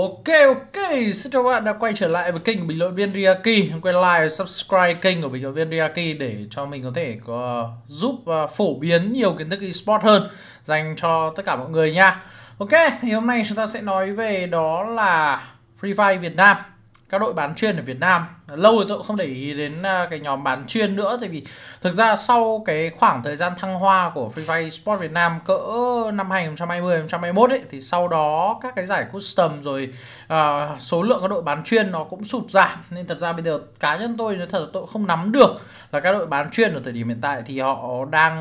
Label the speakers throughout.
Speaker 1: Ok ok, xin chào các bạn đã quay trở lại với kênh của bình luận viên Riaki đừng Quên like và subscribe kênh của bình luận viên Riaki để cho mình có thể có giúp à, phổ biến nhiều kiến thức eSports hơn dành cho tất cả mọi người nha Ok, thì hôm nay chúng ta sẽ nói về đó là Free Fire Việt Nam Các đội bán chuyên ở Việt Nam lâu rồi tôi không để ý đến à, cái nhóm bán chuyên nữa tại vì thực ra sau cái khoảng thời gian thăng hoa của Free Fire Sport Việt Nam cỡ năm 2020 2021 ấy thì sau đó các cái giải custom rồi uh, số lượng các đội bán chuyên nó cũng sụt giảm nên thật ra bây giờ cá nhân tôi nói thật là tôi không nắm được là các đội bán chuyên ở thời điểm hiện tại thì họ đang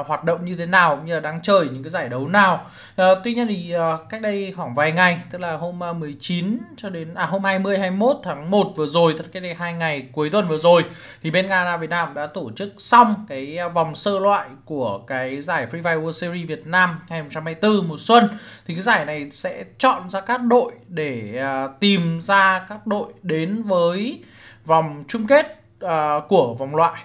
Speaker 1: uh, hoạt động như thế nào cũng như là đang chơi những cái giải đấu nào uh, tuy nhiên thì uh, cách đây khoảng vài ngày tức là hôm 19 cho đến à hôm 20 21 tháng 1 vừa rồi thật cái đây hai ngày cuối tuần vừa rồi thì bên Ghana Việt Nam đã tổ chức xong cái à, vòng sơ loại của cái giải Free Fire World Series Việt Nam 2024 mùa xuân thì cái giải này sẽ chọn ra các đội để à, tìm ra các đội đến với vòng chung kết à, của vòng loại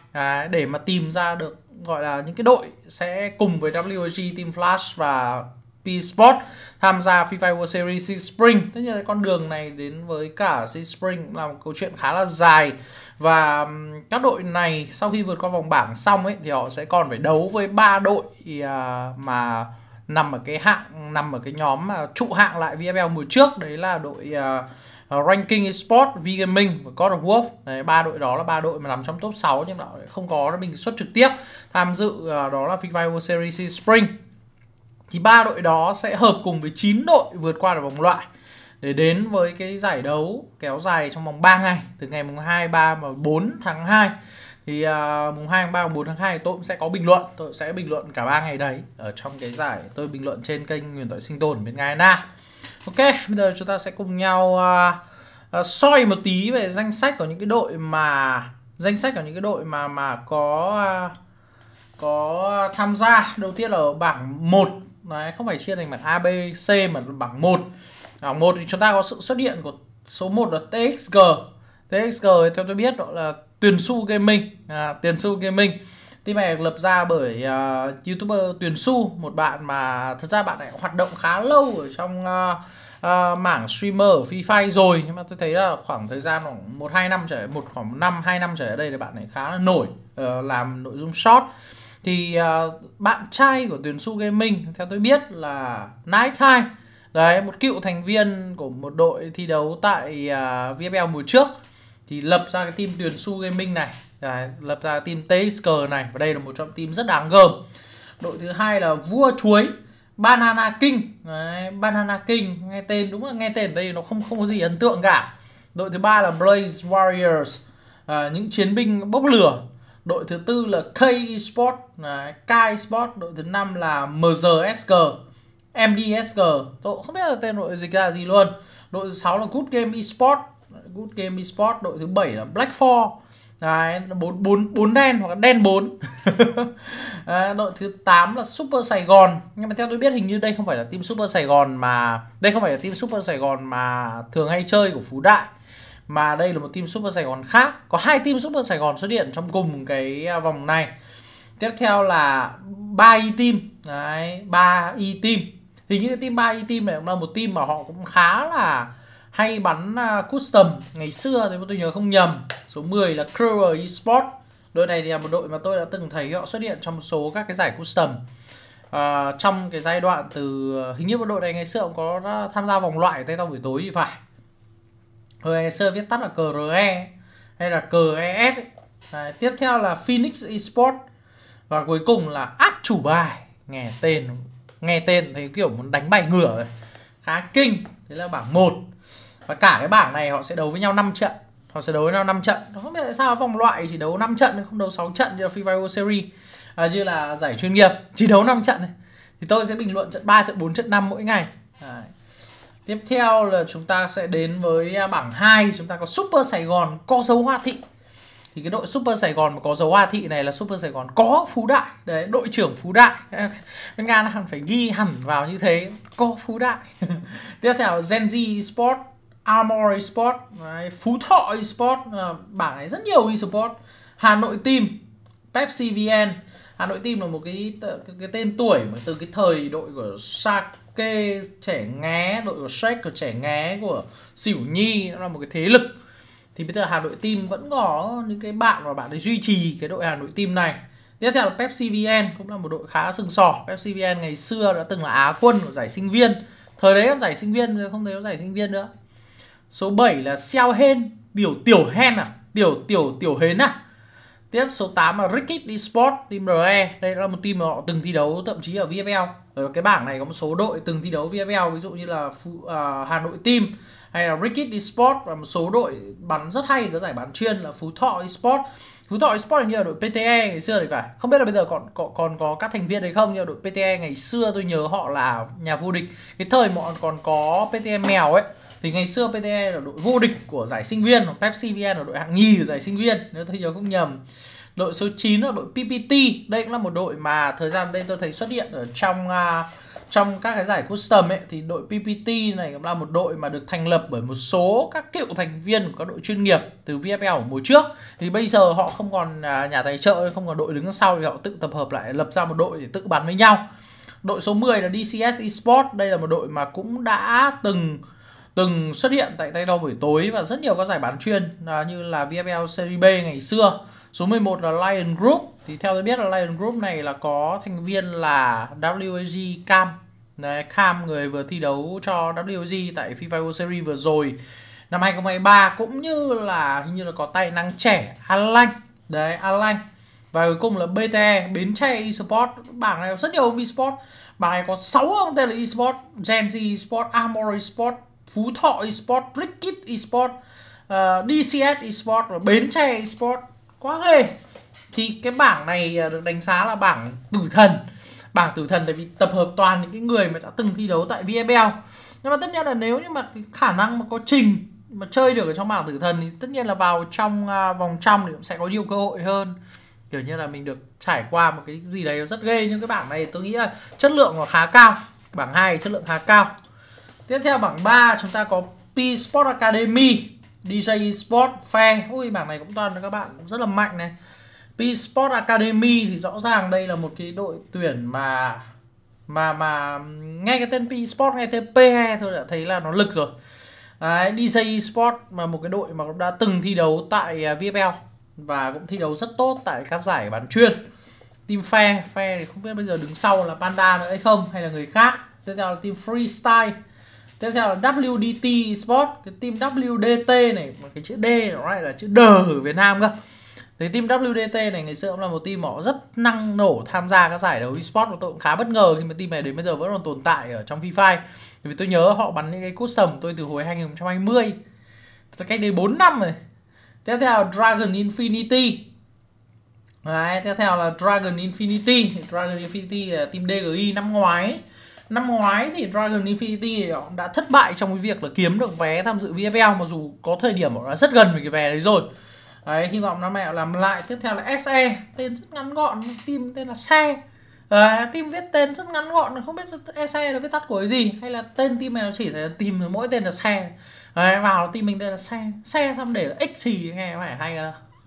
Speaker 1: để mà tìm ra được gọi là những cái đội sẽ cùng với WG Team Flash và P-Sport tham gia FIFA World Series Sea Spring. Tất nhiên là con đường này đến với cả Sea Spring là một câu chuyện khá là dài và các đội này sau khi vượt qua vòng bảng xong ấy thì họ sẽ còn phải đấu với ba đội à, mà nằm ở cái hạng nằm ở cái nhóm mà trụ hạng lại VFL mùa trước đấy là đội uh, ranking Sport, V-Gaming và God of War. Đấy ba đội đó là ba đội mà nằm trong top 6 nhưng mà không có mình xuất trực tiếp tham dự uh, đó là FIFA World Series Spring thì ba đội đó sẽ hợp cùng với 9 đội vượt qua được vòng loại để đến với cái giải đấu kéo dài trong vòng 3 ngày từ ngày mùng 2, 3 và 4 tháng 2 thì uh, mùng 2 tháng 3 mùng 4 tháng 2 tôi cũng sẽ có bình luận tôi sẽ bình luận cả ba ngày đấy ở trong cái giải tôi bình luận trên kênh Nguyễn Tội Sinh Tồn bên Nga Na Ok bây giờ chúng ta sẽ cùng nhau uh, uh, soi một tí về danh sách của những cái đội mà danh sách của những cái đội mà mà có uh, có tham gia đầu tiên là ở bảng 1 Đấy, không phải chia thành mặt A, B, C mà bằng 1 Ở 1 thì chúng ta có sự xuất hiện của số 1 là TXG TXG theo tôi biết là Tuyền Su Gaming à, Tuyền Su Gaming Team này được lập ra bởi uh, YouTuber Tuyền Su Một bạn mà thật ra bạn này hoạt động khá lâu ở trong uh, uh, mảng streamer ở Free rồi Nhưng mà tôi thấy là khoảng thời gian khoảng 1-2 năm trở một khoảng 5-2 năm trở lại đây thì bạn này khá là nổi uh, Làm nội dung short thì uh, bạn trai của tuyển Su Gaming theo tôi biết là Night High đấy một cựu thành viên của một đội thi đấu tại uh, à, VFL mùa trước thì lập ra cái team tuyển Su Gaming này đấy, lập ra team Tasker này và đây là một trong team rất đáng gờm đội thứ hai là vua chuối Banana King đấy, Banana King nghe tên đúng là nghe tên đây nó không không có gì ấn tượng cả đội thứ ba là Blaze Warriors à, những chiến binh bốc lửa đội thứ tư là K Sport K Sport đội thứ năm là MGSG MDSG tôi không biết là tên đội dịch ra gì luôn đội thứ sáu là Good Game Esport Good Game Esport đội thứ bảy là Black Four Đấy, bốn bốn 4 đen hoặc là đen bốn. Đội thứ 8 là Super Sài Gòn Nhưng mà theo tôi biết hình như đây không phải là team Super Sài Gòn mà Đây không phải là team Super Sài Gòn mà thường hay chơi của Phú Đại mà đây là một team Super Sài Gòn khác có hai team Super Sài Gòn xuất hiện trong cùng cái à, vòng này tiếp theo là ba y team đấy ba y team thì những cái team ba y team này cũng là một team mà họ cũng khá là hay bắn à, custom ngày xưa thì tôi nhớ không nhầm số 10 là Crewer Esports đội này thì là một đội mà tôi đã từng thấy họ xuất hiện trong một số các cái giải custom à, trong cái giai đoạn từ à, hình như một đội này ngày xưa cũng có tham gia vòng loại tay tao buổi tối thì phải HEC viết tắt là CRE hay là CES Đấy, tiếp theo là Phoenix Esports và cuối cùng là ác chủ bài nghe tên nghe tên thấy kiểu muốn đánh bài ngửa rồi khá kinh thế là bảng 1 và cả cái bảng này họ sẽ đấu với nhau 5 trận họ sẽ đấu với nhau 5 trận không biết tại sao vòng loại chỉ đấu 5 trận không đấu 6 trận như là FIFA World Series à, như là giải chuyên nghiệp chỉ đấu 5 trận này thì tôi sẽ bình luận trận 3 trận 4 trận 5 mỗi ngày à, Tiếp theo là chúng ta sẽ đến với à, bảng 2 Chúng ta có Super Sài Gòn có dấu hoa thị Thì cái đội Super Sài Gòn mà có dấu hoa thị này là Super Sài Gòn có Phú Đại Đấy, đội trưởng Phú Đại Nên Nga hẳn phải ghi hẳn vào như thế Có Phú Đại Tiếp theo Gen Z Sport Armor sport Đấy, Phú Thọ sport à, Bảng này rất nhiều Esports Hà Nội Team Pepsi VN Hà Nội Team là một cái, cái, cái tên tuổi mà từ cái thời đội của Shark kê trẻ ngé đội của Shrek của trẻ ngé của Sỉu Nhi nó là một cái thế lực thì bây giờ Hà Nội Team vẫn có những cái bạn và bạn ấy duy trì cái đội Hà Nội Team này tiếp theo là Pepsi VN cũng là một đội khá sừng sỏ Pepsi VN ngày xưa đã từng là Á quân của giải sinh viên thời đấy em giải sinh viên rồi không thấy có giải sinh viên nữa số 7 là Xiao Hen tiểu tiểu Hen à tiểu tiểu tiểu Hến à tiếp số 8 là Rickett Esports team RE đây là một team mà họ từng thi đấu thậm chí ở VFL Ờ, cái bảng này có một số đội từng thi đấu VFL ví dụ như là Phu, uh, Hà Nội Team hay là Rickett Esports và một số đội bắn rất hay có giải bán chuyên là Phú Thọ Esport, Phú Thọ Esport Esports như là đội PTE ngày xưa thì phải không biết là bây giờ còn còn, còn có các thành viên đấy không nhưng đội PTE ngày xưa tôi nhớ họ là nhà vô địch cái thời mọi còn có PTE mèo ấy thì ngày xưa PTE là đội vô địch của giải sinh viên Pepsi VN là đội hạng nhì của giải sinh viên nếu tôi nhớ không nhầm đội số 9 là đội PPT đây cũng là một đội mà thời gian đây tôi thấy xuất hiện ở trong uh, trong các cái giải custom ấy thì đội PPT này cũng là một đội mà được thành lập bởi một số các cựu thành viên của các đội chuyên nghiệp từ VFL mùa trước thì bây giờ họ không còn à, nhà tài trợ không còn đội đứng sau thì họ tự tập hợp lại lập ra một đội để tự bắn với nhau đội số 10 là DCS Esports đây là một đội mà cũng đã từng từng xuất hiện tại tay đo buổi tối và rất nhiều các giải bán chuyên à, như là VFL Series B ngày xưa Số 11 là Lion Group. Thì theo tôi biết là Lion Group này là có thành viên là WAG Cam. Đấy, Cam người vừa thi đấu cho WAG tại FIFA World Series vừa rồi năm 2023 cũng như là hình như là có tài năng trẻ An Đấy, An Và cuối cùng là BTE, Bến Tre Esports. Bảng này có rất nhiều ông esports. Bảng này có 6 ông tên là esports. Gen Z esports, Armor esports, Phú Thọ esports, Rickit esports, uh, ờ, DCS esports và Bến Tre esports quá ghê thì cái bảng này à, được đánh giá là bảng tử thần bảng tử thần tại vì tập hợp toàn những cái người mà đã từng thi đấu tại VFL nhưng mà tất nhiên là nếu như mà cái khả năng mà có trình mà chơi được ở trong bảng tử thần thì tất nhiên là vào trong uh, vòng trong thì cũng sẽ có nhiều cơ hội hơn kiểu như là mình được trải qua một cái gì đấy rất ghê nhưng cái bảng này tôi nghĩ là chất lượng nó khá cao bảng 2 chất lượng khá cao tiếp theo bảng 3 chúng ta có P Sport Academy DJ Sport Fair Ui bảng này cũng toàn các bạn rất là mạnh này P Sport Academy thì rõ ràng đây là một cái đội tuyển mà mà mà nghe cái tên P Sport nghe tên PE thôi đã thấy là nó lực rồi Đấy, DJ Sport mà một cái đội mà cũng đã từng thi đấu tại à, VFL và cũng thi đấu rất tốt tại các giải bán chuyên team fair fair thì không biết bây giờ đứng sau là panda nữa hay không hay là người khác tiếp theo là team freestyle tiếp theo là WDT Sport cái team WDT này cái chữ D nó lại là chữ D ở Việt Nam cơ thì team WDT này ngày xưa cũng là một team họ rất năng nổ tham gia các giải đấu esports và tôi cũng khá bất ngờ khi mà team này đến bây giờ vẫn còn tồn tại ở trong FIFA vì tôi nhớ họ bắn những cái custom tôi từ hồi 2020 cách đây 4 năm rồi tiếp theo là Dragon Infinity Đấy, tiếp theo là Dragon Infinity Dragon Infinity là team DGI năm ngoái năm ngoái thì Dragon Infinity ờ, đã thất bại trong cái việc là kiếm được vé tham dự VFL mặc dù có thời điểm họ đã rất gần về cái vé đấy rồi đấy hy vọng năm nay họ làm lại tiếp theo là SE tên rất ngắn gọn team tên là xe à, team viết tên rất ngắn gọn không biết SE là viết tắt của cái gì hay là tên team này nó chỉ là team mỗi tên là xe đấy, vào team mình tên là xe xe xong để là X gì nghe phải hay là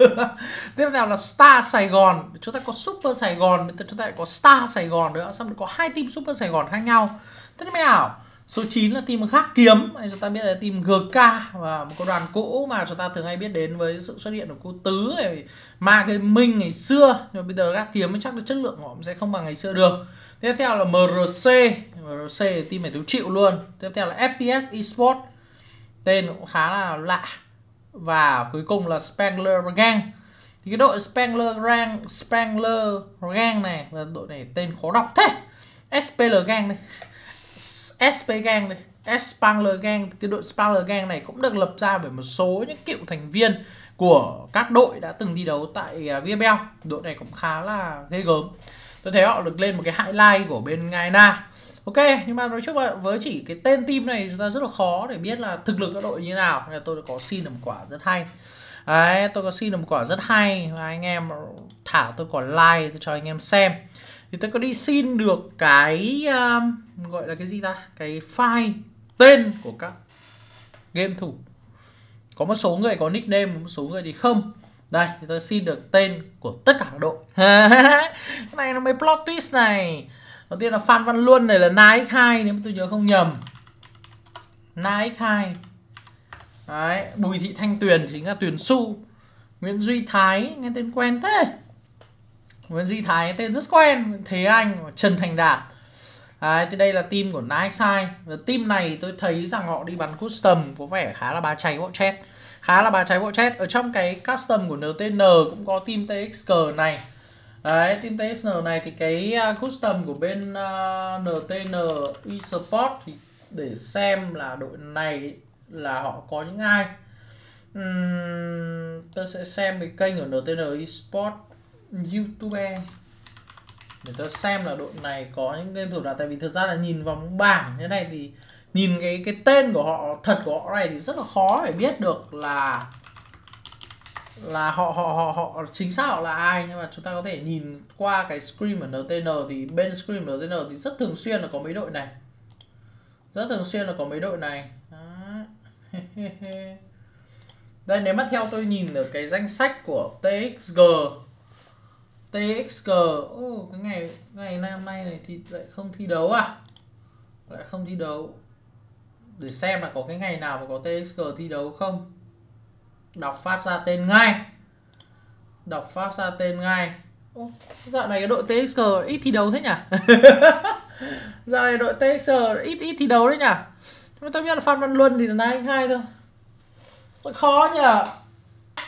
Speaker 1: tiếp theo là Star Sài Gòn chúng ta có Super Sài Gòn chúng ta lại có Star Sài Gòn nữa xong có hai team Super Sài Gòn khác nhau thế nên nào số 9 là team khác kiếm chúng ta biết là team GK và một con đoàn cũ mà chúng ta thường hay biết đến với sự xuất hiện của cô tứ này ma cái minh ngày xưa nhưng bây giờ gác kiếm chắc là chất lượng của họ sẽ không bằng ngày xưa được tiếp theo là MRC MRC team này tôi chịu luôn tiếp theo là FPS Esports tên cũng khá là lạ và cuối cùng là Spengler Gang thì cái đội Spengler Gang Spengler Gang này là đội này tên khó đọc thế SPL Gang đây SP Gang đây Spangler Gang cái đội Spangler Gang này cũng được lập ra bởi một số những cựu thành viên của các đội đã từng thi đấu tại à, VFL đội này cũng khá là ghê gớm tôi thấy họ được lên một cái highlight của bên Na. Ok, nhưng mà nói trước là với chỉ cái tên team này chúng ta rất là khó để biết là thực lực các đội như nào. Nên là tôi đã có xin được một quả rất hay. Đấy, tôi có xin được một quả rất hay và anh em thả tôi quả like tôi cho anh em xem. Thì tôi có đi xin được cái um, gọi là cái gì ta? Cái file tên của các game thủ. Có một số người có nickname, một số người thì không. Đây, thì tôi xin được tên của tất cả các đội. cái này nó mới plot twist này đầu tiên là Phan Văn Luân này là nike hai nếu tôi nhớ không nhầm nike hai, Đấy, Bùi Thị Thanh Tuyền chính là Tuyền Su Nguyễn Duy Thái nghe tên quen thế Nguyễn Duy Thái tên rất quen Thế Anh Trần Thành Đạt Đấy, thì đây là team của Nike hai, team này tôi thấy rằng họ đi bắn custom có vẻ khá là ba cháy bộ chết Khá là ba cháy bộ chết Ở trong cái custom của NTN cũng có team TXG này Đấy, team TSN này thì cái à, custom của bên uh, à, NTN eSport thì để xem là đội này là họ có những ai. Uhm, tôi sẽ xem cái kênh của NTN eSport YouTube để tôi xem là đội này có những game thủ nào tại vì thực ra là nhìn vòng bảng thế này thì nhìn cái cái tên của họ thật của họ này thì rất là khó để biết được là là họ họ họ họ chính xác họ là ai nhưng mà chúng ta có thể nhìn qua cái screen ở NTN thì bên screen ở NTN thì rất thường xuyên là có mấy đội này rất thường xuyên là có mấy đội này đây nếu mà theo tôi nhìn ở cái danh sách của TXG TXG oh, cái ngày ngày nay hôm nay này thì lại không thi đấu à lại không thi đấu để xem là có cái ngày nào mà có TXG thi đấu không đọc phát ra tên ngay đọc phát ra tên ngay Ô, dạo này cái đội TXG ít thi đấu thế nhỉ dạo này đội TXG ít ít thi đấu đấy nhỉ nhưng tất biết là Phan Văn Luân thì là anh hai thôi Rất khó nhỉ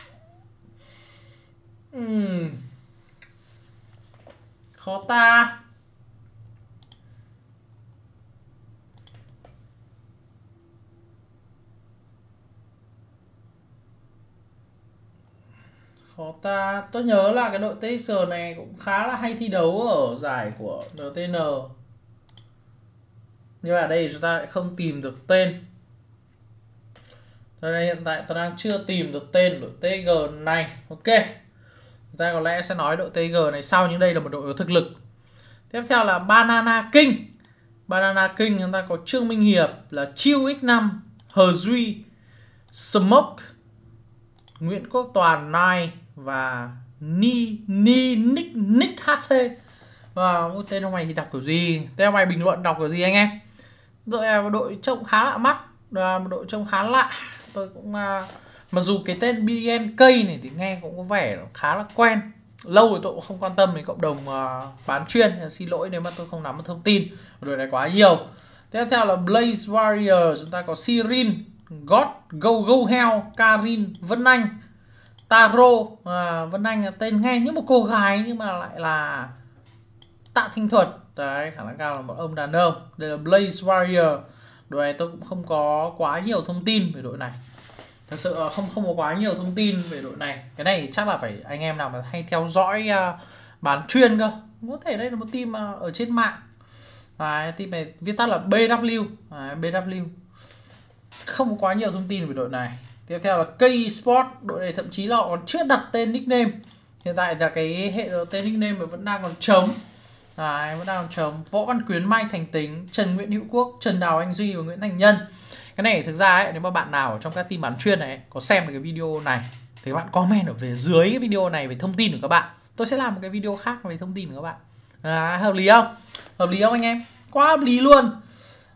Speaker 1: uhm. khó ta khó ta tôi nhớ là cái đội TSR này cũng khá là hay thi đấu ở giải của NTN nhưng mà ở đây chúng ta lại không tìm được tên cho nên hiện tại ta đang chưa tìm được tên đội TG này ok chúng ta có lẽ sẽ nói đội TG này sau nhưng đây là một đội có thực lực tiếp theo là Banana King Banana King chúng ta có Trương Minh Hiệp là Chiêu X5 Hờ Duy Smoke Nguyễn Quốc Toàn Nai và ni ni nick nick hc và tên ông này thì đọc kiểu gì tên ông này bình luận đọc kiểu gì anh em đội à, đội trông khá lạ mắt à, một đội trông khá lạ tôi cũng à, mặc dù cái tên BNK này thì nghe cũng có vẻ khá là quen lâu rồi tôi cũng không quan tâm đến cộng đồng bán chuyên xin lỗi nếu mà tôi không nắm được thông tin đội này quá nhiều tiếp theo là Blaze Warrior chúng ta có Sirin God Go Go Hell Karin Vân Anh Taro à, Vân Anh là tên nghe như một cô gái nhưng mà lại là Tạ Thanh Thuật đấy khả năng cao là một ông đàn ông đây là Blaze Warrior đội này tôi cũng không có quá nhiều thông tin về đội này thật sự không không có quá nhiều thông tin về đội này cái này chắc là phải anh em nào mà hay theo dõi uh, bán chuyên cơ có thể đây là một team uh, ở trên mạng Đấy, team này viết tắt là BW Đấy, BW không có quá nhiều thông tin về đội này tiếp theo là K Sport đội này thậm chí là họ còn chưa đặt tên nickname hiện tại là cái hệ tên nickname vẫn đang còn trống Đấy, vẫn đang còn trống võ văn quyến mai thành tính trần nguyễn hữu quốc trần đào anh duy và nguyễn thành nhân cái này thực ra ấy, nếu mà bạn nào trong các team bán chuyên này có xem được cái video này thì bạn comment ở về dưới cái video này về thông tin của các bạn tôi sẽ làm một cái video khác về thông tin của các bạn à, hợp lý không hợp lý không anh em quá hợp lý luôn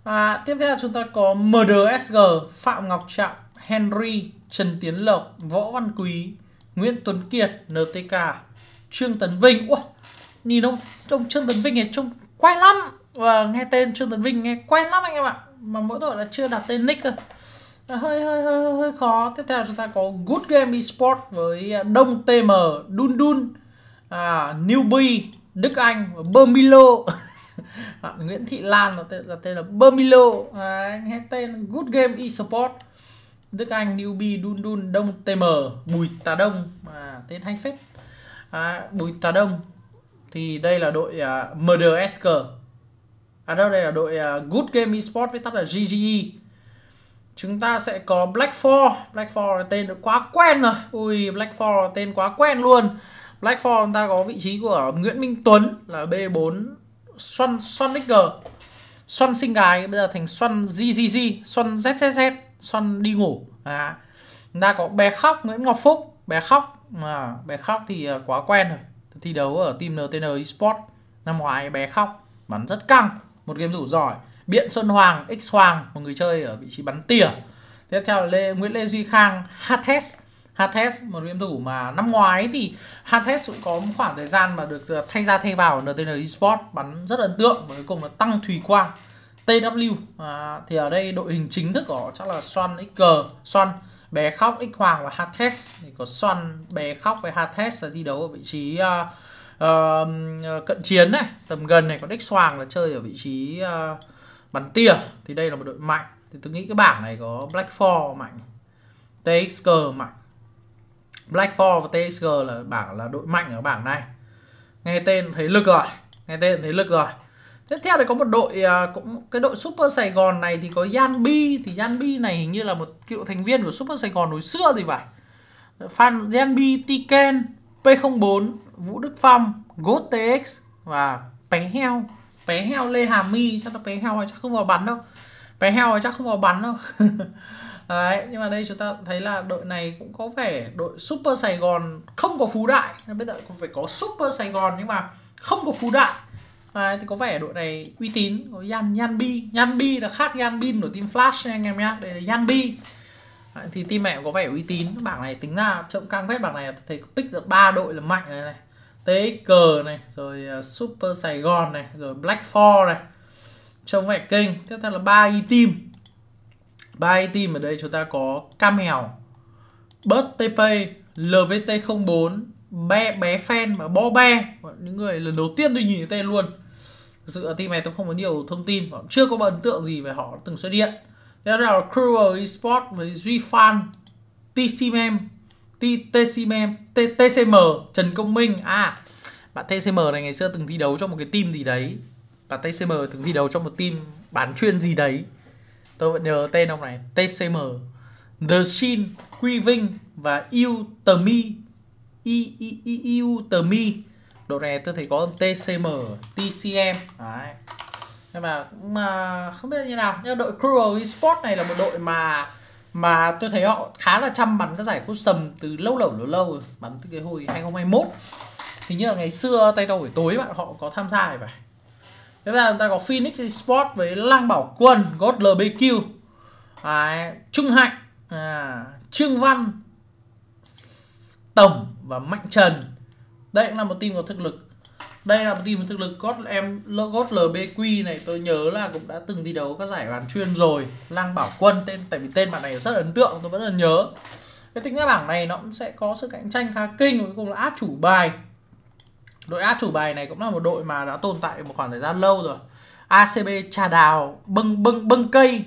Speaker 1: à, tiếp theo chúng ta có mdsg phạm ngọc trọng Henry, Trần Tiến Lộc, Võ Văn Quý, Nguyễn Tuấn Kiệt, NTK, Trương Tấn Vinh. Ủa, nhìn ông, ông Trương Tấn Vinh này trông quay lắm. Và nghe tên Trương Tấn Vinh nghe quen lắm anh em ạ. Mà mỗi tội là chưa đặt tên nick cơ, À, hơi, hơi hơi hơi khó. Tiếp theo chúng ta có Good Game Esport với à, Đông TM, Dun Dun, à, Newbie, Đức Anh và Bermilo. à, Nguyễn Thị Lan là tên là tên là Bermilo. À, nghe tên Good Game Esport. Đức Anh, Newbie, Đun Đun, Đông TM, Bùi Tà Đông mà tên hay phết à, Bùi Tà Đông thì đây là đội à, MDSG à đâu đây là đội à, Good Game Esports với tắt là GGE chúng ta sẽ có Black Four Black Four là tên quá quen rồi ui Black Four là tên quá quen luôn Black Four chúng ta có vị trí của Nguyễn Minh Tuấn là B4 Xuân Xuân Nicker Xuân sinh gái bây giờ thành Xuân ZZZ Xuân ZZZ son đi ngủ à, ta có bé khóc Nguyễn Ngọc Phúc bé khóc mà bé khóc thì à, quá quen rồi thi đấu ở team NTN Esports năm ngoái bé khóc bắn rất căng một game thủ giỏi Biện Sơn Hoàng X Hoàng một người chơi ở vị trí bắn tỉa tiếp theo là Lê, Nguyễn Lê Duy Khang Hades Hades một game thủ mà năm ngoái thì Hades cũng có một khoảng thời gian mà được à, thay ra thay vào NTN Esports bắn rất ấn tượng và cuối cùng là tăng Thùy Quang TW à, thì ở đây đội hình chính thức của họ chắc là Son XG, Son bé khóc X Hoàng và Hades thì có Son bé khóc với Hades là thi đấu ở vị trí uh, uh, cận chiến này, tầm gần này có X Hoàng là chơi ở vị trí uh, bắn tỉa thì đây là một đội mạnh thì tôi nghĩ cái bảng này có Black Four mạnh, TXG mạnh. Black Four và TXG là bảng là đội mạnh ở bảng này. Nghe tên thấy lực rồi, nghe tên thấy lực rồi tiếp theo thì có một đội à, cũng cái đội Super Sài Gòn này thì có Yanbi thì Yanbi này hình như là một cựu thành viên của Super Sài Gòn hồi xưa thì phải fan Yanbi Tiken P04 Vũ Đức Phong Ghost TX và pé Heo pé Heo Lê Hà My chắc là pé Heo chắc không vào bắn đâu pé Heo chắc không vào bắn đâu Đấy, nhưng mà đây chúng ta thấy là đội này cũng có vẻ đội Super Sài Gòn không có Phú Đại Bây giờ cũng phải có Super Sài Gòn nhưng mà không có Phú Đại Đấy, thì có vẻ đội này uy tín có Yan Yanbi Yanbi là khác Yanbin của team Flash anh em nhá đây là Yanbi Đấy, thì team mẹ có vẻ uy tín bảng này tính ra trộm căng vết bảng này thấy pick được ba đội là mạnh này này TX này rồi à, Super Sài Gòn này rồi Black Four này trông vẻ kinh tiếp theo là ba y team ba y team ở đây chúng ta có cam mèo bớt tp lvt 04 bé bé fan và bo be những người lần đầu tiên tôi nhìn thấy tên luôn thực sự ở team này tôi không có nhiều thông tin và chưa có ấn tượng gì về họ từng xuất hiện đó là Cruel Esports với Duy Phan TCM TCM TCM Trần Công Minh à bạn TCM này ngày xưa từng thi đấu cho một cái team gì đấy bạn TCM từng thi đấu cho một team bán chuyên gì đấy tôi vẫn nhớ tên ông này TCM The Shin Quy Vinh và Yêu Tờ Mi Iu Tờ Mi đồ này tôi thấy có TCM TCM đấy nhưng mà cũng mà không biết như nào nhưng đội Cruel Esports này là một đội mà mà tôi thấy họ khá là chăm bắn các giải custom từ lâu lâu lâu lâu rồi bắn từ cái hồi 2021 hình như là ngày xưa tay đầu buổi tối bạn họ có tham gia phải thế giờ chúng ta có Phoenix Esports với Lang Bảo Quân God LBQ à, Trung Hạnh à, Trương Văn Tổng và Mạnh Trần đây cũng là một team có thực lực đây là một team có thực lực gót em God LBQ này tôi nhớ là cũng đã từng thi đấu các giải bán chuyên rồi Lang Bảo Quân tên tại vì tên bạn này rất ấn tượng tôi vẫn là nhớ cái tính ra bảng này nó cũng sẽ có sự cạnh tranh khá kinh cuối cùng là át chủ bài đội át chủ bài này cũng là một đội mà đã tồn tại một khoảng thời gian lâu rồi ACB trà đào bưng bưng bưng cây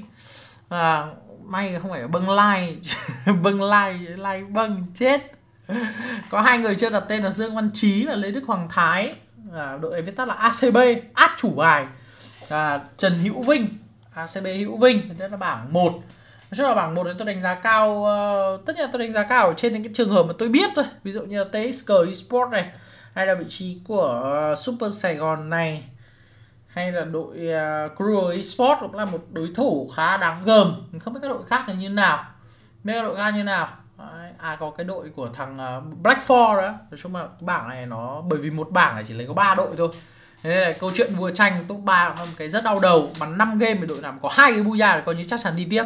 Speaker 1: à, may không phải bưng lai bưng lai lai bưng chết có hai người chưa đặt tên là Dương Văn Trí và Lê Đức Hoàng Thái à, đội viết tắt là ACB át chủ bài à, Trần Hữu Vinh ACB Hữu Vinh đó là bảng 1 Nói chung là bảng 1 tôi đánh giá cao uh, tất nhiên tôi đánh giá cao ở trên những cái trường hợp mà tôi biết thôi ví dụ như là TXG Esports này hay là vị trí của uh, Super Sài Gòn này hay là đội uh, Crew Esports cũng là một đối thủ khá đáng gờm không biết các đội khác là như nào biết các đội khác như nào à có cái đội của thằng à, Black Four đó nói chung là bảng này nó bởi vì một bảng này chỉ lấy có ba đội thôi thế nên là câu chuyện đua tranh top 3 là một cái rất đau đầu mà 5 game thì đội nào có hai cái buya thì coi như chắc chắn đi tiếp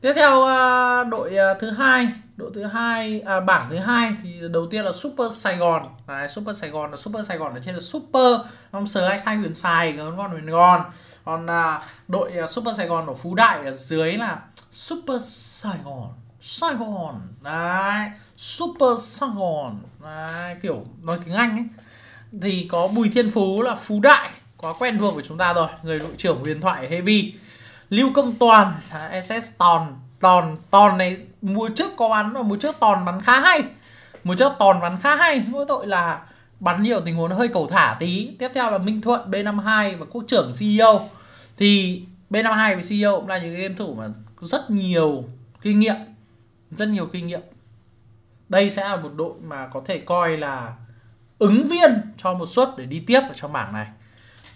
Speaker 1: tiếp theo à, đội à, thứ hai đội thứ hai à, bảng thứ hai thì đầu tiên là Super Sài Gòn Đấy, Super Sài Gòn là Super Sài Gòn ở trên là Super ông sờ ai sai huyền sai còn con huyền gòn còn à, đội Super Sài Gòn ở Phú Đại ở dưới là Super Sài Gòn Sài Gòn đấy Super Sài Gòn đấy kiểu nói tiếng Anh ấy thì có Bùi Thiên Phú là Phú Đại quá quen thuộc với chúng ta rồi người đội trưởng huyền thoại Heavy Lưu Công Toàn SS Toàn, Toàn, Toàn này mùa trước có bắn và mùa trước toàn bắn khá hay mùa trước toàn bắn khá hay mỗi tội là bắn nhiều tình huống hơi cầu thả tí tiếp theo là Minh Thuận B52 và Quốc trưởng CEO thì B52 và CEO cũng là những game thủ mà rất nhiều kinh nghiệm rất nhiều kinh nghiệm đây sẽ là một đội mà có thể coi là ứng viên cho một suất để đi tiếp ở trong bảng này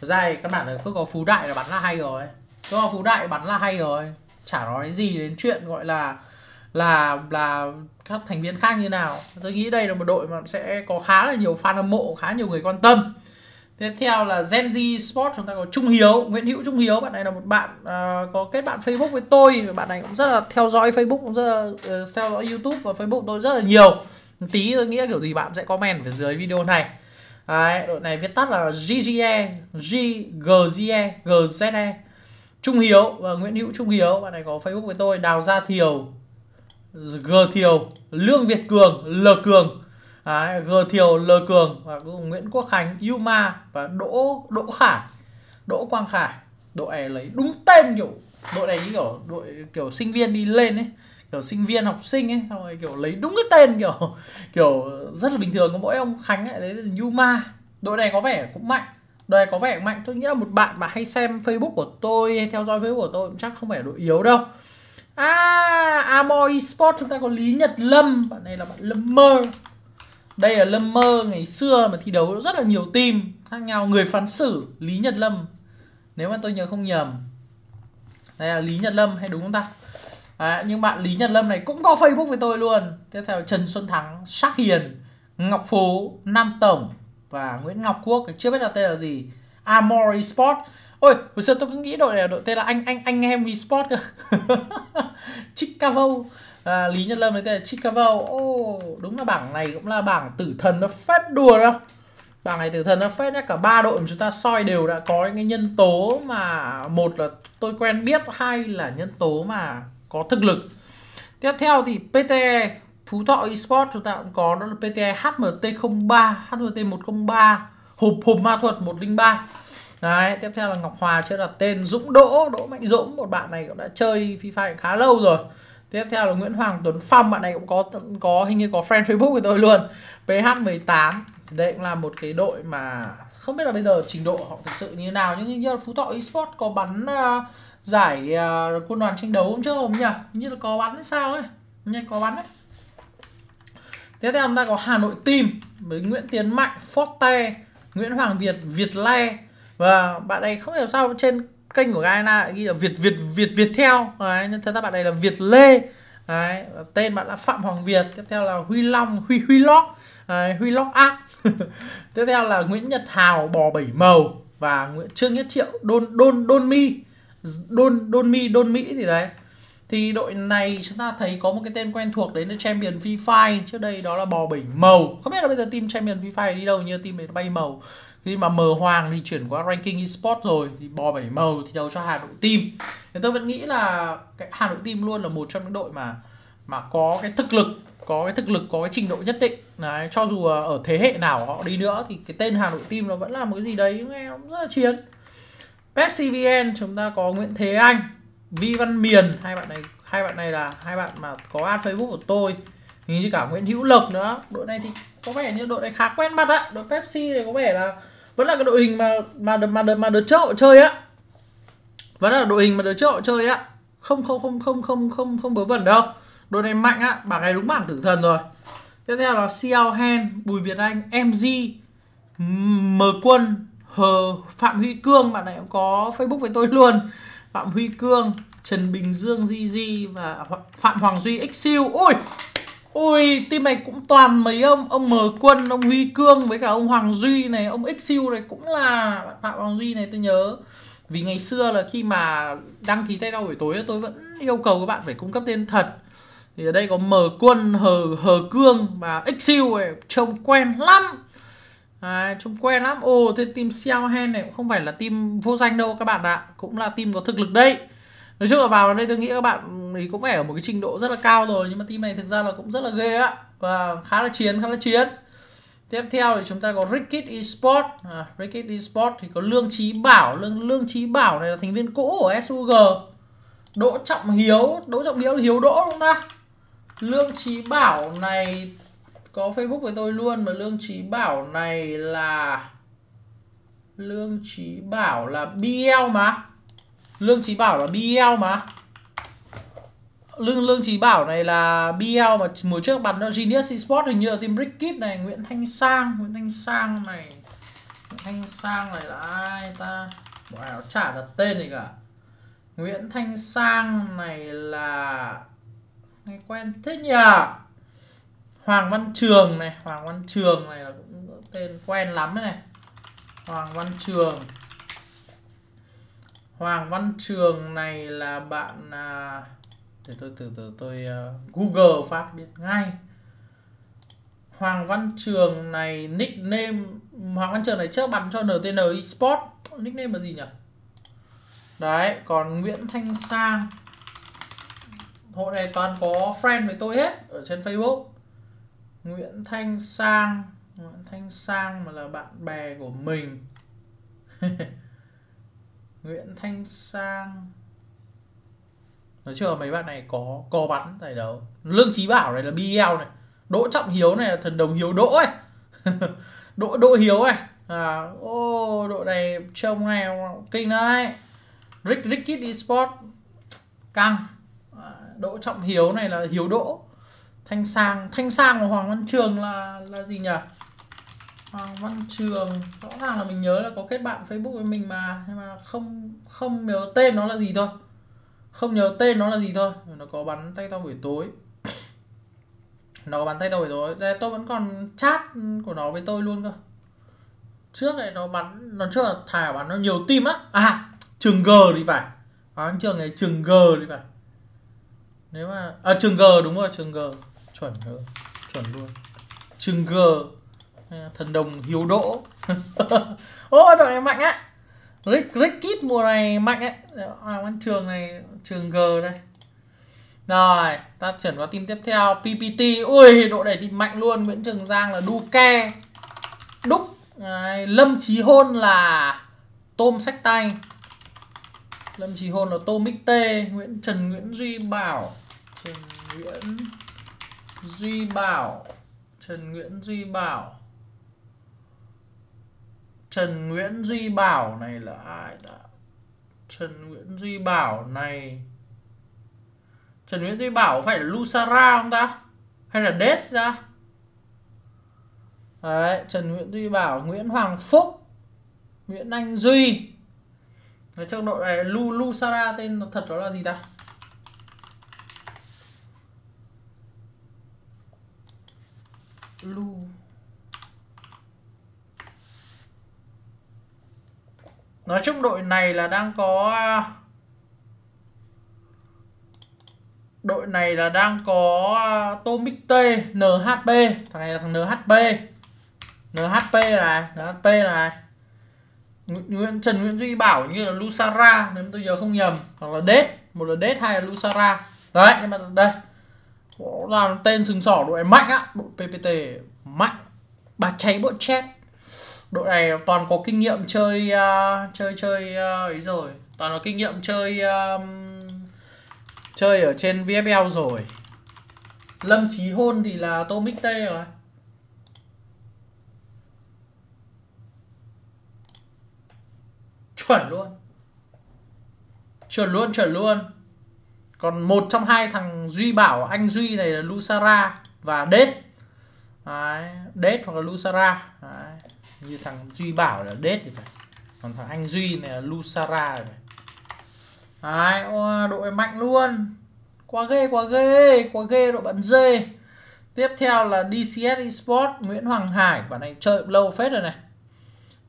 Speaker 1: Thật ra thì các bạn cứ có phú đại là bắn là hay rồi cứ có phú đại bắn là hay rồi chả nói gì đến chuyện gọi là là là các thành viên khác như nào tôi nghĩ đây là một đội mà sẽ có khá là nhiều fan hâm mộ khá nhiều người quan tâm tiếp theo là Gen Z Sport chúng ta có Trung Hiếu Nguyễn Hữu Trung Hiếu bạn này là một bạn uh, có kết bạn Facebook với tôi bạn này cũng rất là theo dõi Facebook cũng rất là uh, theo dõi YouTube và Facebook tôi rất là nhiều tí tôi nghĩ kiểu gì bạn sẽ comment ở dưới video này Đấy, đội này viết tắt là GGE, GGE, GZE Trung Hiếu và Nguyễn Hữu Trung Hiếu bạn này có Facebook với tôi Đào Gia Thiều G Thiều Lương Việt Cường L Cường Đấy, G Thiều, L Cường và Nguyễn Quốc Khánh, Yuma và Đỗ Đỗ Khải, Đỗ Quang Khải. Đội này lấy đúng tên kiểu đội này như kiểu đội kiểu sinh viên đi lên ấy kiểu sinh viên học sinh ấy xong rồi kiểu lấy đúng cái tên kiểu kiểu rất là bình thường có mỗi ông Khánh ấy lấy Yuma đội này có vẻ cũng mạnh đội này có vẻ mạnh tôi nghĩ là một bạn mà hay xem Facebook của tôi hay theo dõi Facebook của tôi cũng chắc không phải đội yếu đâu à Amoy Sport chúng ta có Lý Nhật Lâm bạn này là bạn Lâm Mơ đây là lâm mơ ngày xưa mà thi đấu rất là nhiều team khác nhau người phán xử lý nhật lâm nếu mà tôi nhớ không nhầm đây là lý nhật lâm hay đúng không ta à, nhưng bạn lý nhật lâm này cũng có facebook với tôi luôn tiếp theo trần xuân thắng sắc hiền ngọc phú nam tổng và nguyễn ngọc quốc chưa biết là tên là gì amor sport ôi hồi xưa tôi cứ nghĩ đội này là đội tên là anh anh anh em e sport cơ Chicago à, Lý Nhân Lâm đấy tên là Chicago Ô, oh, đúng là bảng này cũng là bảng tử thần nó phát đùa đâu bảng này tử thần nó phát nhá cả ba đội mà chúng ta soi đều đã có những cái nhân tố mà một là tôi quen biết hai là nhân tố mà có thực lực tiếp theo thì PTE Phú Thọ Esports chúng ta cũng có đó là PTE HMT03 HMT103 hộp hộp ma thuật 103 Đấy, tiếp theo là Ngọc Hòa chưa đặt tên Dũng Đỗ, Đỗ Mạnh Dũng, một bạn này cũng đã chơi FIFA khá lâu rồi. Tiếp theo là Nguyễn Hoàng Tuấn Phong, bạn này cũng có có hình như có friend Facebook của tôi luôn. PH18, đây cũng là một cái đội mà không biết là bây giờ trình độ họ thực sự như thế nào nhưng như là Phú Thọ Esports có bắn uh, giải uh, quân đoàn tranh đấu chưa không nhỉ? Như là có bắn hay sao ấy. Như có bắn đấy. Tiếp theo chúng ta có Hà Nội Team với Nguyễn Tiến Mạnh, Forte, Nguyễn Hoàng Việt, Việt Le, và bạn này không hiểu sao trên kênh của Gaina lại ghi là Việt Việt Việt Việt theo đấy, nhưng thật ra bạn này là Việt Lê đấy, tên bạn là Phạm Hoàng Việt tiếp theo là Huy Long Huy Huy Lóc đấy, Huy Lóc Ác tiếp theo là Nguyễn Nhật Hào Bò Bảy Màu và Nguyễn Trương Nhất Triệu Đôn Đôn Đôn Mi Đôn Đôn Mi Đôn Mỹ gì đấy thì đội này chúng ta thấy có một cái tên quen thuộc đấy là Champion V5 trước đây đó là bò bảy màu không biết là bây giờ team Champion V5 đi đâu như team đấy bay màu khi mà mờ hoàng thì chuyển qua ranking esports rồi thì bò bảy màu thì đấu cho hà nội team thì tôi vẫn nghĩ là cái hà nội team luôn là một trong những đội mà mà có cái thực lực có cái thực lực có cái trình độ nhất định đấy, cho dù ở thế hệ nào họ đi nữa thì cái tên hà nội team nó vẫn là một cái gì đấy nghe cũng rất là chiến PepsiVN chúng ta có Nguyễn Thế Anh Vi Văn Miền hai bạn này hai bạn này là hai bạn mà có ad Facebook của tôi hình như cả Nguyễn Hữu Lộc nữa đội này thì có vẻ như đội này khá quen mặt ạ đội Pepsi này có vẻ là vẫn là cái đội hình mà mà mà mà, được đợt chơi á vẫn là đội hình mà được trước chơi á không không không không không không không vớ vẩn đâu đội này mạnh á bảng này đúng bảng tử thần rồi tiếp theo là Xiao Hen Bùi Việt Anh MG M Quân Hờ Phạm Huy Cương bạn này cũng có Facebook với tôi luôn Phạm Huy Cương Trần Bình Dương GG và Phạm Hoàng Duy Xiu ôi ui, team này cũng toàn mấy ông Ông Mờ Quân, ông Huy Cương Với cả ông Hoàng Duy này, ông Xiu này Cũng là bạn Hoàng Duy này tôi nhớ Vì ngày xưa là khi mà Đăng ký tay đau buổi tối tôi vẫn yêu cầu Các bạn phải cung cấp tên thật Thì ở đây có Mờ Quân, Hờ, Hờ Cương Và Xiu này trông quen lắm À, trông quen lắm Ồ, thế team Xiao Hen này cũng không phải là team vô danh đâu các bạn ạ Cũng là team có thực lực đấy nói chung là vào đây tôi nghĩ các bạn thì cũng phải ở một cái trình độ rất là cao rồi nhưng mà team này thực ra là cũng rất là ghê á và khá là chiến khá là chiến tiếp theo thì chúng ta có Rickit Esports à, Rickit Esports thì có lương trí bảo lương lương trí bảo này là thành viên cũ của SUG Đỗ Trọng Hiếu Đỗ Trọng Hiếu là Hiếu Đỗ chúng ta lương trí bảo này có Facebook với tôi luôn mà lương trí bảo này là lương trí bảo là BL mà Lương Trí Bảo là BL mà Lương Lương Trí Bảo này là BL mà mùa trước bắn cho Genius Esports hình như là team Brickit này Nguyễn Thanh Sang Nguyễn Thanh Sang này Nguyễn Thanh Sang này là ai ta Bọn này nó chả đặt tên gì cả Nguyễn Thanh Sang này là Nghe quen thế nhỉ Hoàng Văn Trường này Hoàng Văn Trường này là cũng tên quen lắm đấy này Hoàng Văn Trường Hoàng Văn Trường này là bạn à, để tôi từ từ tôi uh, Google phát biết ngay Hoàng Văn Trường này nickname Hoàng Văn Trường này trước bắn cho NTN Esports nickname là gì nhỉ đấy còn Nguyễn Thanh Sang hội này toàn có friend với tôi hết ở trên Facebook Nguyễn Thanh Sang Nguyễn Thanh Sang mà là bạn bè của mình Nguyễn Thanh Sang nói chưa? mấy bạn này có co bắn tại đâu? Lương Chí Bảo này là BL này Đỗ Trọng Hiếu này là thần đồng Hiếu Đỗ ấy Đỗ Đỗ Hiếu này à, ô oh, đội này trông này kinh đấy Rick Rick Kid Esports căng à, Đỗ Trọng Hiếu này là Hiếu Đỗ Thanh Sang Thanh Sang và Hoàng Văn Trường là là gì nhỉ Hoàng vâng, Văn vâng, Trường rõ ràng là mình nhớ là có kết bạn Facebook với mình mà nhưng mà không không nhớ tên nó là gì thôi không nhớ tên nó là gì thôi nó có bắn tay tao buổi tối nó có bắn tay tao buổi tối đây tôi vẫn còn chat của nó với tôi luôn cơ trước này nó bắn nó trước là thả bắn nó nhiều tim á à trường G thì phải bắn trường ấy trường G thì phải nếu mà à trường G đúng rồi trường G chuẩn nữa chuẩn luôn trường G thần đồng hiếu đỗ ô đội này mạnh á rick rick kit mùa này mạnh á à, văn trường này trường g đây rồi ta chuyển qua team tiếp theo ppt ui đội này thì mạnh luôn nguyễn trường giang là ke đúc Đấy, lâm trí hôn là tôm sách tay lâm trí hôn là tô mít tê nguyễn trần nguyễn duy bảo trần nguyễn duy bảo trần nguyễn duy bảo Trần Nguyễn Duy Bảo này là ai đã Trần Nguyễn Duy Bảo này Trần Nguyễn Duy Bảo phải là Lusara không ta hay là Death ra Đấy, Trần Nguyễn Duy Bảo Nguyễn Hoàng Phúc Nguyễn Anh Duy Đấy, trong đội này Lu Lusara tên thật đó là gì ta Lu nói chung đội này là đang có đội này là đang có uh, Tomicte NHP thằng này là thằng NHP NHP này NHP này Nguyễn Trần Nguyễn Duy Bảo như là Lusara nếu tôi giờ không nhầm hoặc là Đết một là Đết hay là Lusara đấy nhưng mà đây là tên sừng sỏ đội mạnh á đội PPT mạnh bà cháy bộ chết đội này toàn có kinh nghiệm chơi uh, chơi chơi uh, ấy rồi toàn có kinh nghiệm chơi uh, chơi ở trên VFL rồi Lâm Chí Hôn thì là Tô Mích Tê rồi chuẩn luôn chuẩn luôn chuẩn luôn còn một trong hai thằng Duy Bảo anh Duy này là Lusara và Đết Đấy, Date hoặc là Lusara Đấy như thằng duy bảo là đết thì phải còn thằng anh duy này là lusara rồi Đấy, đội mạnh luôn quá ghê quá ghê quá ghê đội bắn dê tiếp theo là dcs esports nguyễn hoàng hải bạn này chơi lâu phết rồi này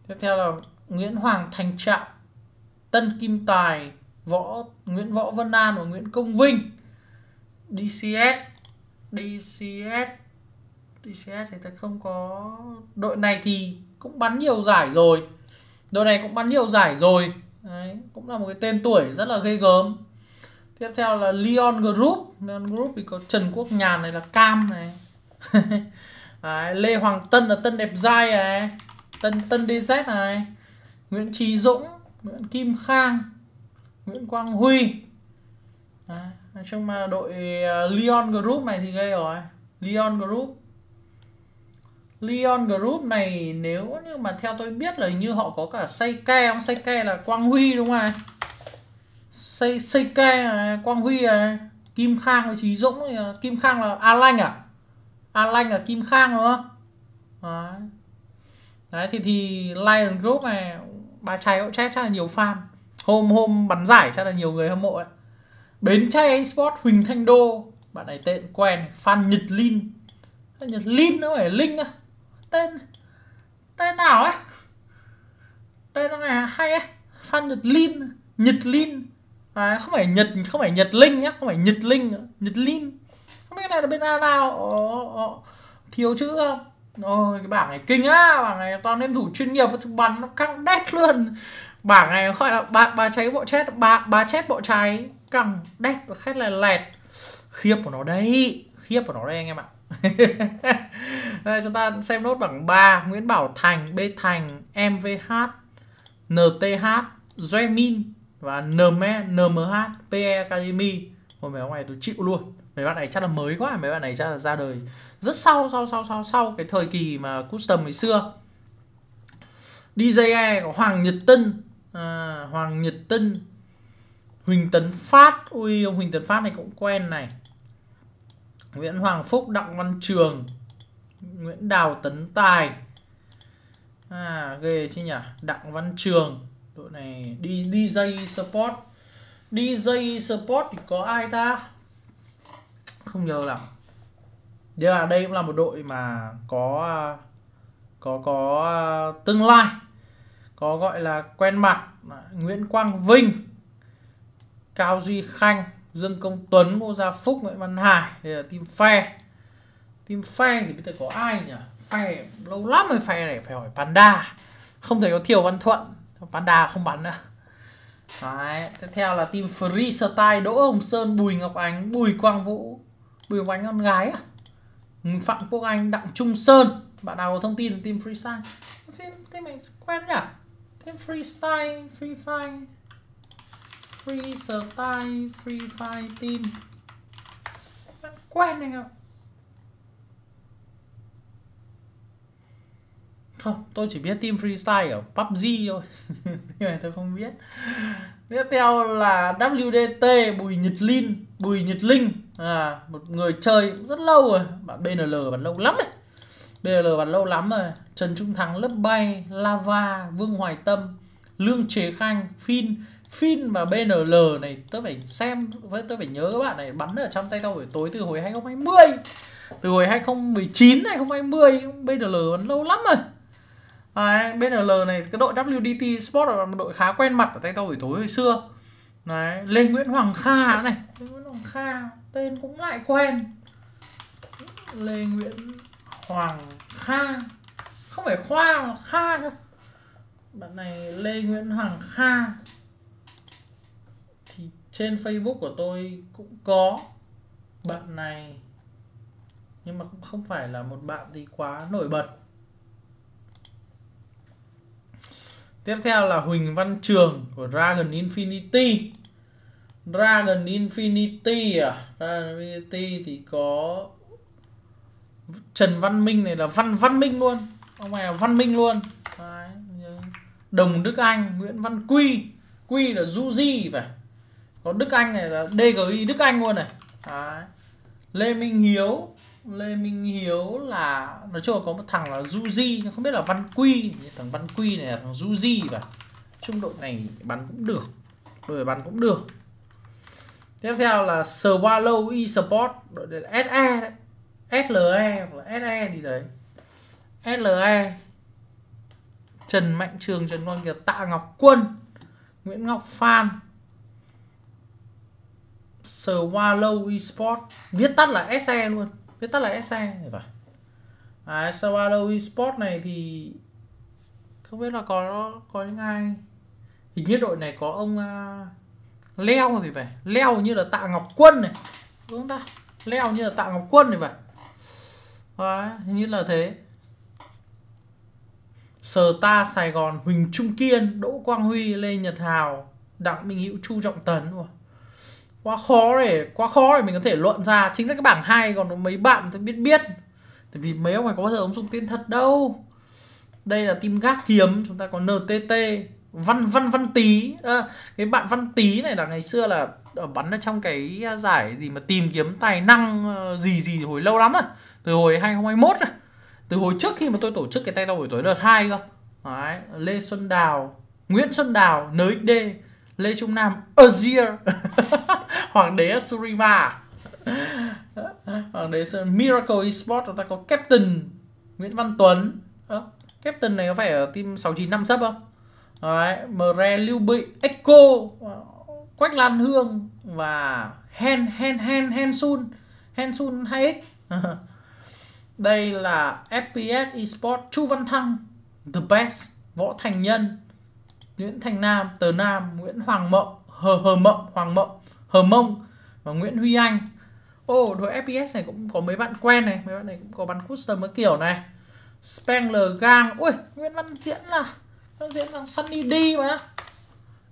Speaker 1: tiếp theo là nguyễn hoàng thành trọng tân kim tài võ nguyễn võ vân an và nguyễn công vinh dcs dcs dcs thì ta không có đội này thì cũng bắn nhiều giải rồi đội này cũng bắn nhiều giải rồi Đấy, cũng là một cái tên tuổi rất là ghê gớm tiếp theo là Leon Group Leon Group thì có Trần Quốc Nhàn này là cam này Đấy, Lê Hoàng Tân là Tân đẹp dai này Tân Tân DZ này Nguyễn Trí Dũng Nguyễn Kim Khang Nguyễn Quang Huy Đấy, nói chung mà đội à, Leon Group này thì ghê rồi Leon Group Leon Group này nếu như mà theo tôi biết là như họ có cả Seike không? Seike là Quang Huy đúng không ạ? Se Seike này, Quang Huy này, Kim Khang với Trí Dũng này. Kim Khang là A Lanh à? A Lanh là Kim Khang đúng không? Đấy. Đấy thì thì Lion Group này bà trai cũng chết chắc là nhiều fan. Hôm hôm bắn giải chắc là nhiều người hâm mộ đấy. Bến Tre Esports Huỳnh Thanh Đô, bạn này tên quen, fan Nhật Linh. Nhật Linh nó phải Linh á. À tên tên nào ấy tên nó là hay ấy phan nhật linh nhật linh à, không phải nhật không phải nhật linh nhá không phải nhật linh nhật linh không biết cái này là bên nào nào ồ, ồ, thiếu chữ không ôi cái bảng này kinh á bảng này toàn em thủ chuyên nghiệp chúng bắn nó căng đét luôn bảng này gọi là bà bà cháy bộ chết bà bà chết bộ cháy căng đét và khét là lẹt khiếp của nó đấy khiếp của nó đây anh em ạ Đây, chúng ta xem nốt bảng 3 Nguyễn Bảo Thành, B Thành, MVH NTH Zemin và NM, e, NMH PE Academy Ôi mấy ông này tôi chịu luôn Mấy bạn này chắc là mới quá Mấy bạn này chắc là ra đời rất sau sau sau sau sau cái thời kỳ mà custom ngày xưa DJE có Hoàng Nhật Tân à, Hoàng Nhật Tân Huỳnh Tấn Phát Ui ông Huỳnh Tấn Phát này cũng quen này Nguyễn Hoàng Phúc, Đặng Văn Trường, Nguyễn Đào Tấn Tài. À, ghê chứ nhỉ? Đặng Văn Trường. Đội này đi DJ Support. DJ Support thì có ai ta? Không nhớ lắm. Nhưng mà đây cũng là một đội mà có có có tương lai. Có gọi là quen mặt Nguyễn Quang Vinh, Cao Duy Khanh Dương Công Tuấn, Ngô Gia Phúc, Nguyễn Văn Hải Đây là team phe Team phe thì bây giờ có ai nhỉ? Phe lâu lắm rồi phe này phải hỏi Panda Không thể có Thiều Văn Thuận Panda không bắn nữa Đấy. Tiếp theo là team Freestyle Đỗ Hồng Sơn, Bùi Ngọc Ánh, Bùi Quang Vũ Bùi Ngọc Ánh con gái à? Phạm Quốc Anh, Đặng Trung Sơn Bạn nào có thông tin về team Freestyle? Thế, thế mày quen nhỉ? Team Freestyle, Free Fire Free Style, free fire team quen anh không không tôi chỉ biết team freestyle ở PUBG thôi này tôi không biết tiếp theo là WDT Bùi Nhật Linh Bùi Nhật Linh à một người chơi cũng rất lâu rồi bạn BNL bạn lâu lắm đấy BNL bạn lâu lắm rồi Trần Trung Thắng Lớp Bay Lava Vương Hoài Tâm Lương Chế Khanh Phin Fin mà BNL này tôi phải xem với tôi phải nhớ các bạn này bắn ở trong tay tao buổi tối từ hồi 2020 từ hồi 2019 2020 BNL bắn lâu lắm rồi à, BNL này cái đội WDT Sport là một đội khá quen mặt ở tay tao buổi tối hồi xưa Đấy, Lê Nguyễn Hoàng Kha này Lê Nguyễn Hoàng Kha tên cũng lại quen Lê Nguyễn Hoàng Kha không phải Khoa mà Kha cơ bạn này Lê Nguyễn Hoàng Kha trên Facebook của tôi cũng có bạn này nhưng mà cũng không phải là một bạn gì quá nổi bật tiếp theo là Huỳnh Văn Trường của Dragon Infinity Dragon Infinity à Dragon Infinity thì có Trần Văn Minh này là Văn Văn Minh luôn ông này là Văn Minh luôn Đồng Đức Anh Nguyễn Văn Quy Quy là Du Di phải còn Đức Anh này là DGI Đức Anh luôn này Đấy. Lê Minh Hiếu Lê Minh Hiếu là nói chung là có một thằng là Juji nhưng không biết là Văn Quy thằng Văn Quy này là thằng Juji cả trung đội này bắn cũng được đội bắn cũng được tiếp theo là Swallow eSport đội này là SE đấy SLE hoặc là SE gì đấy SLE Trần Mạnh Trường Trần Quang Kiệt Tạ Ngọc Quân Nguyễn Ngọc Phan Swallow Esports viết tắt là SE luôn viết tắt là SE thì phải à, Swallow Esports này thì không biết là có có những ai hình như đội này có ông uh, leo thì phải leo như là tạ ngọc quân này đúng không ta leo như là tạ ngọc quân thì phải Đấy, hình như là thế Sờ ta Sài Gòn Huỳnh Trung Kiên Đỗ Quang Huy Lê Nhật Hào Đặng Minh Hữu Chu Trọng Tấn rồi quá khó để quá khó để mình có thể luận ra chính là cái bảng hai còn mấy bạn tôi biết biết tại vì mấy ông này có bao giờ ông dùng tiền thật đâu đây là team gác kiếm chúng ta có ntt văn văn văn tý à, cái bạn văn tý này là ngày xưa là bắn ở trong cái giải gì mà tìm kiếm tài năng ờ, gì gì hồi lâu lắm rồi à? từ hồi 2021 rồi à? từ hồi trước khi mà tôi tổ chức cái tay tao buổi tối đợt hai cơ Đấy, Lê Xuân Đào Nguyễn Xuân Đào nới D Lê Trung Nam Azir Hoàng đế Surima Hoàng đế Miracle Esports chúng ta có Captain Nguyễn Văn Tuấn à, Captain này có phải ở team 695 sắp không? Đấy, Mre Lưu Bị Echo Quách Lan Hương và Hen Hen Hen Hen Sun Hen Sun 2X Đây là FPS Esports Chu Văn Thăng The Best Võ Thành Nhân Nguyễn Thành Nam, Tờ Nam, Nguyễn Hoàng Mộng, Hờ Hờ Mộng, Hoàng Mộng, Hờ Mông và Nguyễn Huy Anh. Ô, oh, đội FPS này cũng có mấy bạn quen này, mấy bạn này cũng có bắn custom cái kiểu này. Spengler Gang, ui, Nguyễn Văn Diễn là Văn Diễn là Sunny D mà.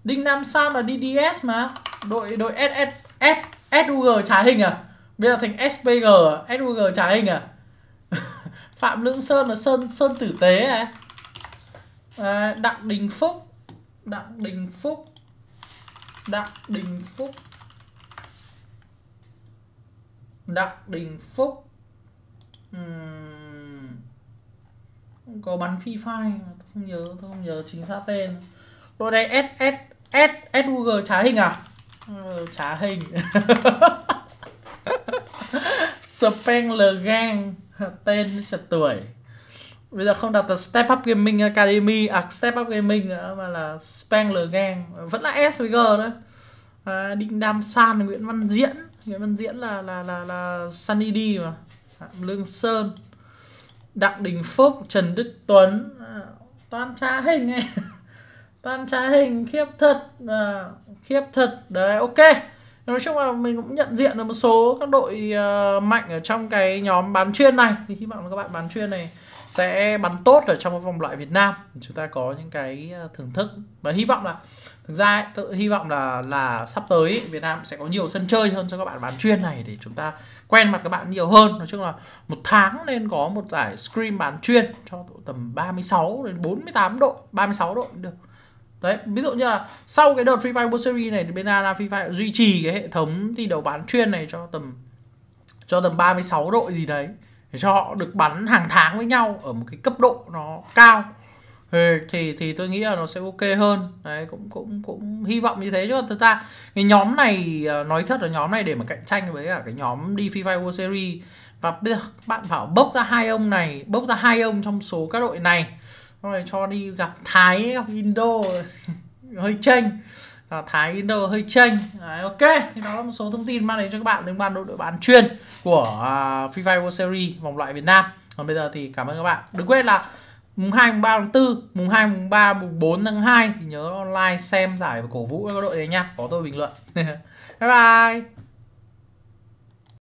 Speaker 1: Đinh Nam San là DDS mà. Đội đội SS S SUG trả hình à? Bây giờ thành SPG, à? SUG trả hình à? Phạm Lương Sơn là Sơn Sơn tử tế này. À, Đặng Đình Phúc Đặng Đình Phúc Đặng Đình Phúc Đặng Đình Phúc uhm. Có bắn Free Fire Không nhớ, tôi không nhớ chính xác tên Đội đây S, S, S, S U G trả hình à? Ừ, ờ, trả hình Spengler Gang Tên trật tuổi bây giờ không đặt là Step Up Gaming Academy à Step Up Gaming nữa mà là Spangler Gang vẫn là s SVG đấy à, Đinh Đam San Nguyễn Văn Diễn Nguyễn Văn Diễn là là là là Sunny D mà à, Lương Sơn Đặng Đình Phúc Trần Đức Tuấn à, toàn trá hình ấy toàn trá hình khiếp thật à, khiếp thật đấy ok nói chung là mình cũng nhận diện được một số các đội uh, mạnh ở trong cái nhóm bán chuyên này thì hy vọng là các bạn bán chuyên này sẽ bắn tốt ở trong cái vòng loại Việt Nam chúng ta có những cái ờ, thưởng thức và hy vọng là thực ra ấy, tự hy vọng là là sắp tới ấy, Việt Nam sẽ có nhiều sân chơi hơn cho các bạn bán chuyên này để chúng ta quen mặt các bạn nhiều hơn nói chung là một tháng nên có một giải scream bán chuyên cho độ tầm 36 đến 48 độ 36 độ được đấy ví dụ như là sau cái đợt Free Fire World Series này thì bên Ana Free Fire duy trì cái hệ thống thi đấu bán chuyên này cho tầm cho tầm 36 độ gì đấy để cho họ được bắn hàng tháng với nhau ở một cái cấp độ nó cao thì thì tôi nghĩ là nó sẽ ok hơn đấy cũng cũng cũng hy vọng như thế chứ còn thực ra cái nhóm này à, nói thật là nhóm này để mà cạnh tranh với cả cái nhóm đi FIFA World Series và bây giờ bạn bảo bốc ra hai ông này bốc ra hai ông trong số các đội này rồi cho đi gặp Thái gặp Indo hơi chênh là ờ, Thái Inder hơi chênh Đấy, ok thì đó là một số thông tin mang đến cho các bạn đến ban đội đội bán chuyên của uh, à, Free Fire World Series vòng loại Việt Nam còn bây giờ thì cảm ơn các bạn đừng quên là mùng 2, mùng 3 tháng 4, mùng 2, mùng 3, mùng 4 tháng 2 thì nhớ online xem giải và cổ vũ các đội đấy nha. Có tôi bình luận. bye bye.